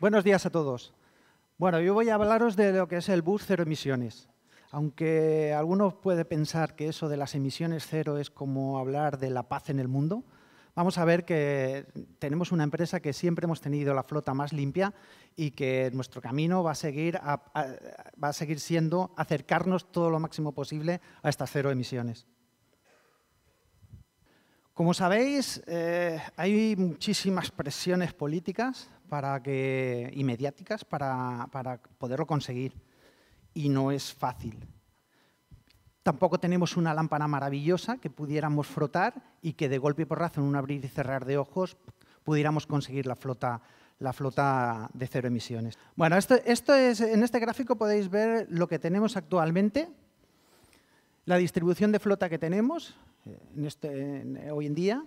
Buenos días a todos. Bueno, yo voy a hablaros de lo que es el bus cero emisiones. Aunque algunos puede pensar que eso de las emisiones cero es como hablar de la paz en el mundo, vamos a ver que tenemos una empresa que siempre hemos tenido la flota más limpia y que nuestro camino va a seguir, va a seguir siendo acercarnos todo lo máximo posible a estas cero emisiones. Como sabéis, eh, hay muchísimas presiones políticas para que, y mediáticas para, poderlo conseguir. Y no es fácil. Tampoco tenemos una lámpara maravillosa que pudiéramos frotar y que de golpe y porrazo, en un abrir y cerrar de ojos, pudiéramos conseguir la flota, la flota de cero emisiones. Bueno, esto, es, en este gráfico podéis ver lo que tenemos actualmente, la distribución de flota que tenemos eh, este, eh, hoy en día,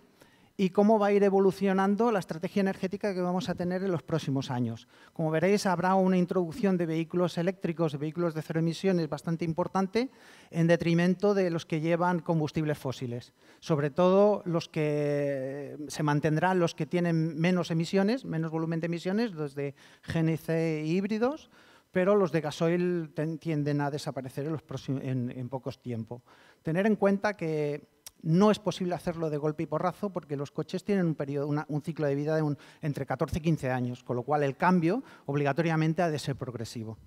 y cómo va a ir evolucionando la estrategia energética que vamos a tener en los próximos años. Como veréis, habrá una introducción de vehículos eléctricos, de vehículos de cero emisiones bastante importante, en detrimento de los que llevan combustibles fósiles. Sobre todo los que se mantendrán los que tienen menos emisiones, menos volumen de emisiones, desde GNC híbridos, pero los de gasoil tienden a desaparecer en, los en pocos tiempos. Tener en cuenta que no es posible hacerlo de golpe y porrazo porque los coches tienen un, periodo, un ciclo de vida de entre 14 y 15 años, con lo cual el cambio obligatoriamente ha de ser progresivo.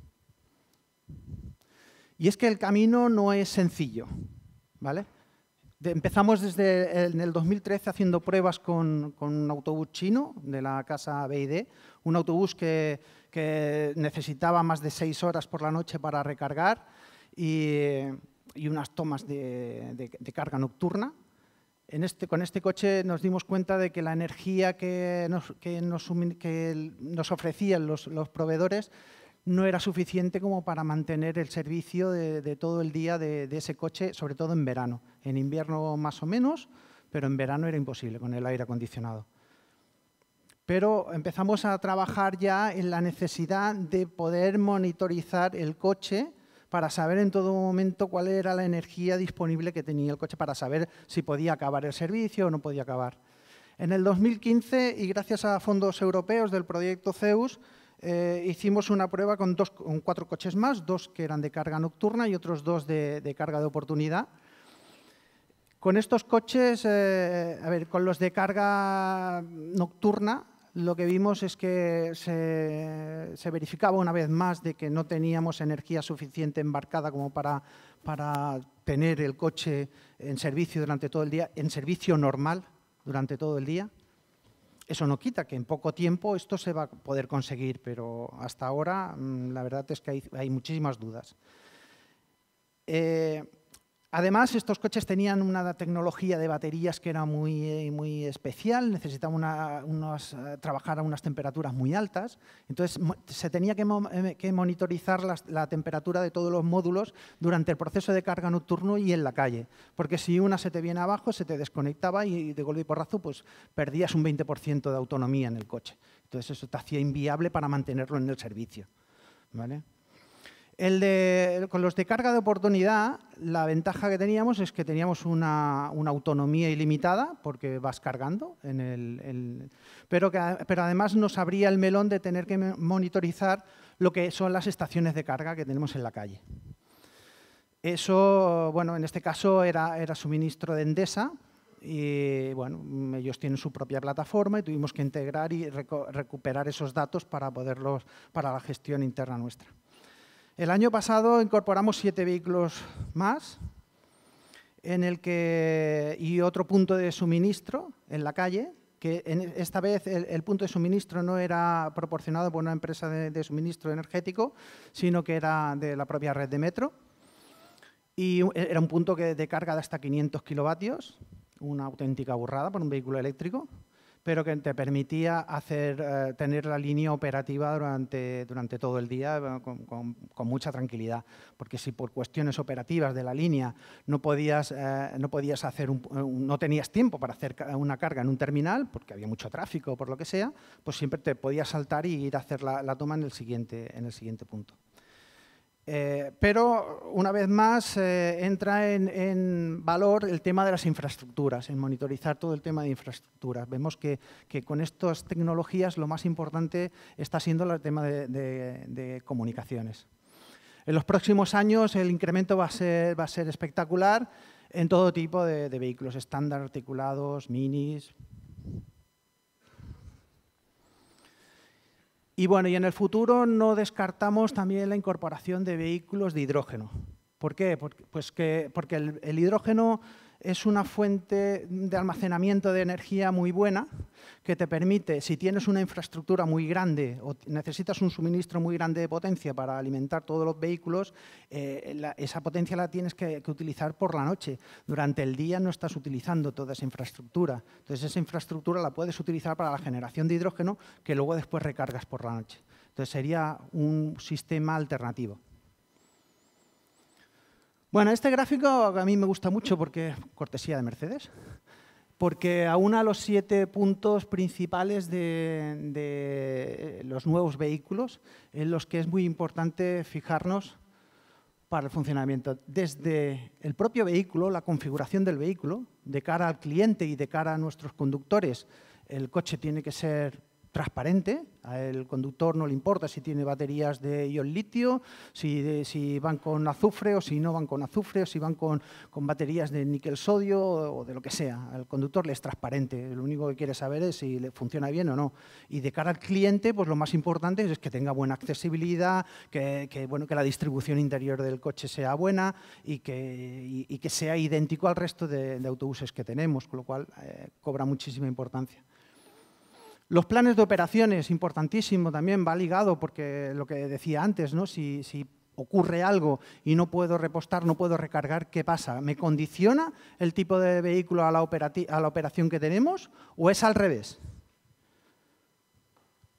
Y es que el camino no es sencillo. ¿vale? empezamos desde el, en el 2013 haciendo pruebas con, un autobús chino de la casa BID, un autobús que, que necesitaba más de 6 horas por la noche para recargar y y unas tomas de, carga nocturna. En este, con este coche nos dimos cuenta de que la energía que nos, que nos, ofrecían los, proveedores no era suficiente como para mantener el servicio de, todo el día de, de, ese coche, sobre todo en verano. En invierno más o menos, pero en verano era imposible con el aire acondicionado. Pero empezamos a trabajar ya en la necesidad de poder monitorizar el coche para saber en todo momento cuál era la energía disponible que tenía el coche, para saber si podía acabar el servicio o no podía acabar. En el 2015, y gracias a fondos europeos del proyecto CEUS, eh, hicimos una prueba con, cuatro coches más, dos que eran de carga nocturna y otros dos de, carga de oportunidad. Con estos coches, eh, a ver, con los de carga nocturna, lo que vimos es que se, verificaba una vez más de que no teníamos energía suficiente embarcada como para, para tener el coche en servicio durante todo el día, en servicio normal durante todo el día. Eso no quita que en poco tiempo esto se va a poder conseguir, pero hasta ahora mm, la verdad es que hay, muchísimas dudas. Eh, Además, estos coches tenían una tecnología de baterías que era muy, eh, muy especial, necesitaban eh, trabajar a unas temperaturas muy altas, entonces se tenía que, eh, monitorizar la, temperatura de todos los módulos durante el proceso de carga nocturno y en la calle, porque si una se te viene abajo, se te desconectaba y de golpe y porrazo pues, perdías un 20% de autonomía en el coche. Entonces eso te hacía inviable para mantenerlo en el servicio. ¿vale? El de, con los de carga de oportunidad, la ventaja que teníamos es que teníamos una, autonomía ilimitada, porque vas cargando, pero, pero además nos abría el melón de tener que monitorizar lo que son las estaciones de carga que tenemos en la calle. Eso, bueno, en este caso era, era suministro de Endesa, y bueno, ellos tienen su propia plataforma y tuvimos que integrar y recuperar esos datos para poderlos, para la gestión interna nuestra. El año pasado incorporamos siete vehículos más en el que, y otro punto de suministro en la calle, que esta vez el, punto de suministro no era proporcionado por una empresa de, suministro energético, sino que era de la propia red de metro. Y e, era un punto que, de carga de hasta 500 kilovatios, una auténtica burrada por un vehículo eléctrico pero que te permitía eh, tener la línea operativa durante, todo el día eh, con, mucha tranquilidad. Porque si por cuestiones operativas de la línea no podías, eh, no podías hacer no tenías tiempo para hacer una carga en un terminal, porque había mucho tráfico o por lo que sea, pues siempre te podías saltar y ir a hacer la, la toma en el siguiente, en el siguiente punto. Eh, pero, una vez más, eh, entra en, valor el tema de las infraestructuras, en monitorizar todo el tema de infraestructuras. Vemos que, con estas tecnologías lo más importante está siendo el tema de, comunicaciones. En los próximos años el incremento va a ser, espectacular en todo tipo de vehículos, estándar, articulados, minis, Y bueno, y en el futuro no descartamos también la incorporación de vehículos de hidrógeno. ¿Por qué? Porque, pues que, porque el hidrógeno es una fuente de almacenamiento de energía muy buena que te permite, si tienes una infraestructura muy grande o necesitas un suministro muy grande de potencia para alimentar todos los vehículos, eh, esa potencia la tienes que, que, utilizar por la noche. Durante el día no estás utilizando toda esa infraestructura. Entonces esa infraestructura la puedes utilizar para la generación de hidrógeno que luego después recargas por la noche. Entonces sería un sistema alternativo. Bueno, este gráfico a mí me gusta mucho porque, cortesía de Mercedes, porque aúna los siete puntos principales de, de, eh, los nuevos vehículos en los que es muy importante fijarnos para el funcionamiento. Desde el propio vehículo, la configuración del vehículo, de cara al cliente y de cara a nuestros conductores, el coche tiene que ser transparente. Al conductor no le importa si tiene baterías de ion litio, si, van con azufre o si no van con azufre, o si van con, baterías de níquel sodio o de lo que sea. Al conductor le es transparente. Lo único que quiere saber es si le funciona bien o no. Y de cara al cliente, pues lo más importante es que tenga buena accesibilidad, que, bueno, que la distribución interior del coche sea buena y que, que sea idéntico al resto de, autobuses que tenemos, con lo cual eh, cobra muchísima importancia. Los planes de operaciones, importantísimo también, va ligado porque lo que decía antes, ¿no? si, ocurre algo y no puedo repostar, no puedo recargar, ¿qué pasa? ¿Me condiciona el tipo de vehículo a la operación que tenemos o es al revés?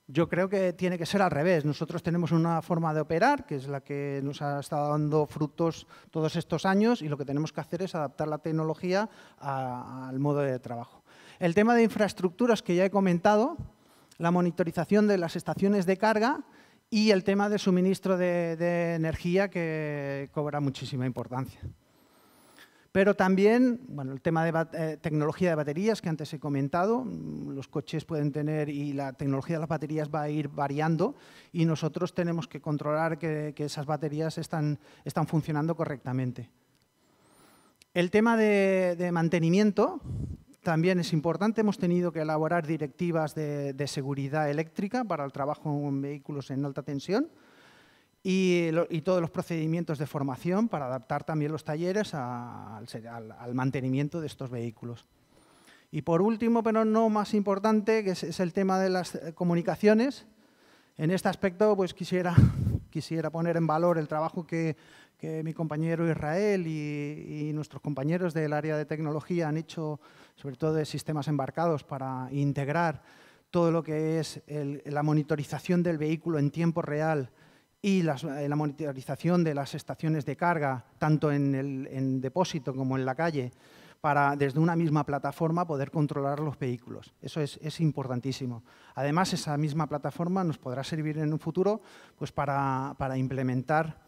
Yo creo que tiene que ser al revés. Nosotros tenemos una forma de operar, que es la que nos ha estado dando frutos todos estos años, y lo que tenemos que hacer es adaptar la tecnología al modo de trabajo. El tema de infraestructuras que ya he comentado, la monitorización de las estaciones de carga y el tema de suministro de, energía que cobra muchísima importancia. Pero también, bueno, el tema de eh, tecnología de baterías que antes he comentado, mm, los coches pueden tener y la tecnología de las baterías va a ir variando y nosotros tenemos que controlar que, esas baterías están, funcionando correctamente. El tema de mantenimiento, también es importante, hemos tenido que elaborar directivas de, seguridad eléctrica para el trabajo en vehículos en alta tensión y, todos los procedimientos de formación para adaptar también los talleres al, mantenimiento de estos vehículos. Y por último, pero no más importante, que es, es el tema de las comunicaciones. En este aspecto, pues quisiera, quisiera poner en valor el trabajo que que mi compañero Israel y, nuestros compañeros del área de tecnología han hecho, sobre todo de sistemas embarcados, para integrar todo lo que es la monitorización del vehículo en tiempo real y eh, la monitorización de las estaciones de carga, tanto en el depósito como en la calle, para desde una misma plataforma poder controlar los vehículos. Eso es, importantísimo. Además, esa misma plataforma nos podrá servir en un futuro pues, para implementar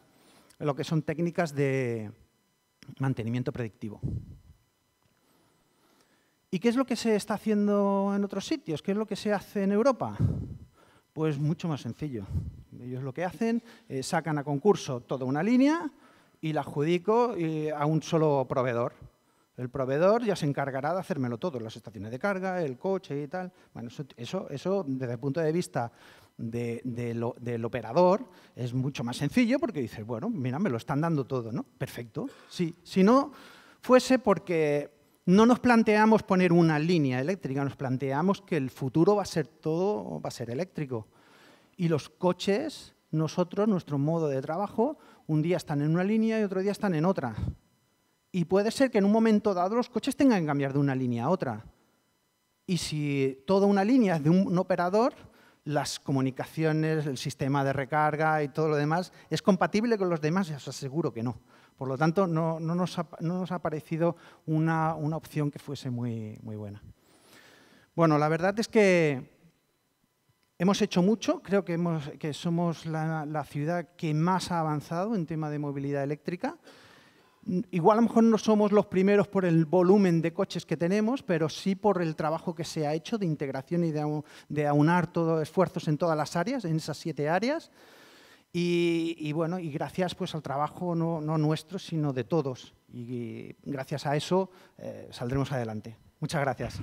lo que son técnicas de mantenimiento predictivo. ¿Y qué es lo que se está haciendo en otros sitios? ¿Qué es lo que se hace en Europa? Pues mucho más sencillo. Ellos lo que hacen, eh, sacan a concurso toda una línea y la adjudico eh, a un solo proveedor. El proveedor ya se encargará de hacérmelo todo, las estaciones de carga, el coche y tal. Bueno, eso, eso desde el punto de vista de, del operador es mucho más sencillo porque dices, bueno, mira, me lo están dando todo, ¿no? Perfecto. Si no fuese porque no nos planteamos poner una línea eléctrica, nos planteamos que el futuro va a ser todo, va a ser eléctrico. Y los coches, nosotros, nuestro modo de trabajo, un día están en una línea y otro día están en otra. Y puede ser que en un momento dado los coches tengan que cambiar de una línea a otra. Y si toda una línea es de un operador, las comunicaciones, el sistema de recarga y todo lo demás, ¿es compatible con los demás? Ya os aseguro que no. Por lo tanto, no, nos, ha, parecido una, opción que fuese muy, muy buena. Bueno, la verdad es que Hemos hecho mucho, creo que, somos la, ciudad que más ha avanzado en tema de movilidad eléctrica. Igual a lo mejor no somos los primeros por el volumen de coches que tenemos, pero sí por el trabajo que se ha hecho de integración y de, aunar todos esfuerzos en todas las áreas, en esas siete áreas. Y, bueno, y gracias pues al trabajo no, nuestro, sino de todos. Y gracias a eso eh, saldremos adelante. Muchas gracias.